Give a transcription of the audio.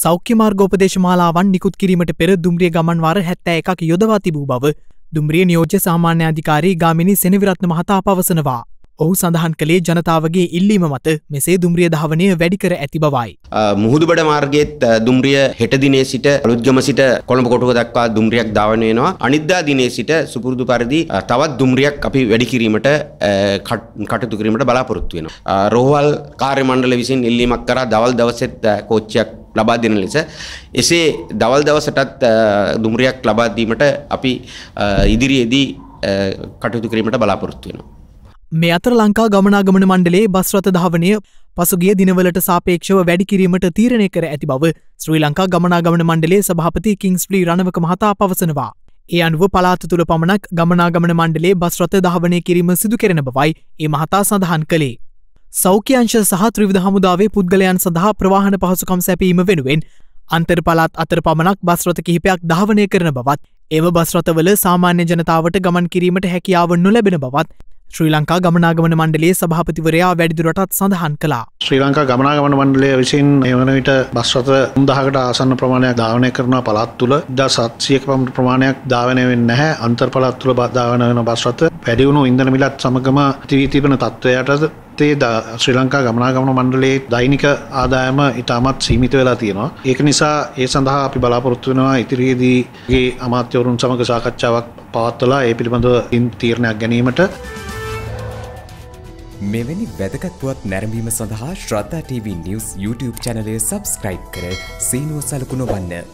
සෞඛ්‍ය මාර්ගෝපදේශ මාලාවන් නිකුත් කිරීමට පෙර දුම්රිය ගමන්වාර හැත්තෑ එකක් යොදවා තිබූ බව දුම්රිය නියෝජ්‍ය සාමාන්‍ය අධිකාරී ගාමිනි සෙනවිරත්න මහතා පවසනවා. ඔහු සඳහන් කළේ ජනතාවගේ ඉල්ලීම මත මෙසේ දුම්රිය ධාවනය වැඩිකර ඇති බවයි. මුහුදුබඩ මාර්ගයේත් දුම්රිය හෙට දිනේ සිට අලුත්ගම සිට කොළඹ කොටුව දක්වා දුම්රියක් ධාවනය වෙනවා. අනිද්දා දිනේ සිට සුපුරුදු පරිදි තවත් දුම්රියක් අපි වැඩි කිරීමට කටයුතු කිරීමට බලාපොරොත්තු වෙනවා. රෝහල් කාර්ය මණ්ඩල විසින් ඉල්ලීමක් කරා දවල් දවසෙත් කෝච්චියක් ලබා දෙන ලෙස එසේ දවල් දවසටත් දුම්රියක් ලබා දීමට අපි ඉදිරියේදී කටයුතු කිරීමට බලාපොරොත්තු වෙනවා. මේ අතර ලංකා ගමනාගමන මණ්ඩලේ බස්රථ ධාවනය පසුගිය දිනවලට සාපේක්ෂව වැඩි කිරීමට තීරණය කර ඇති බව ශ්‍රී ලංකා ගමනාගමන මණ්ඩලේ සභාපති කිංස්ලි රණවක මහතා පවසනවා. ඒ අනුව පලාත තුළ පමණක් ගමනාගමන මණ්ඩලේ බස්රථ ධාවනය කිරීම සිදු කරන බවයි ඒ මහතා සඳහන් කළේ. සෞඛ්‍යංශ සහ ත්‍රවිධ හමුදාවේ පුද්ගලයන් සඳහා ප්‍රවාහන පහසුකම් සැපීම වෙනුවෙන් අන්තර් පලාත් අතර පමණක් බස්රත කිහිපයක් ධාවනය කරන බවත් ඒව බස්රතවල සාමාන්‍ය ජනතාවට ගමන් කිරීමට හැකියාව නොලැබෙන බවත් ශ්‍රී ලංකා ගමනාගමන මණ්ඩලේ සභාපතිවරයා වැඩිදුරටත් සඳහන් කලා ශ්‍රී ලංකා ගමනාගමන මණ්ඩලය විසින් එවන විට බස්රත උන්දහකට ආසන්න ප්‍රමාණයක් ධාවනය කරන පළත් තුළ ද සත්සියක පමට ප්‍රමාණයක් ධාවනය වෙන්න හැ අන්තර පළත් තුළ බද්ධාවන වෙන බස්රත වැඩිවුණු ඉන්දන මිලත් සමගම තිවී තිබෙන තත්ත්වයටද ඇත්තේ ද ශ්‍රී ලංකා ගමනාගමන මණ්ඩලයේ දෛනික ආදායම ඉතාමත් සීමිත වෙලා තියෙනවා. ඒක නිසා ඒ සඳහා අපි බලාපොරොත්තු වෙනවා ඉදිරියේදීගේ අමාත්‍යවරුන් සමග සාකච්ඡාවක් පවත්වලා ඒ පිළිබඳව තීරණයක් ගැනීමට මෙවැනි වැදගත්වත් නැරඹීම සඳහා ශ්‍රද්ධා TV නිවස් YouTube චැනලය සබස්ක්‍රයිබ් කර සීනුව සලකුණ වන්න.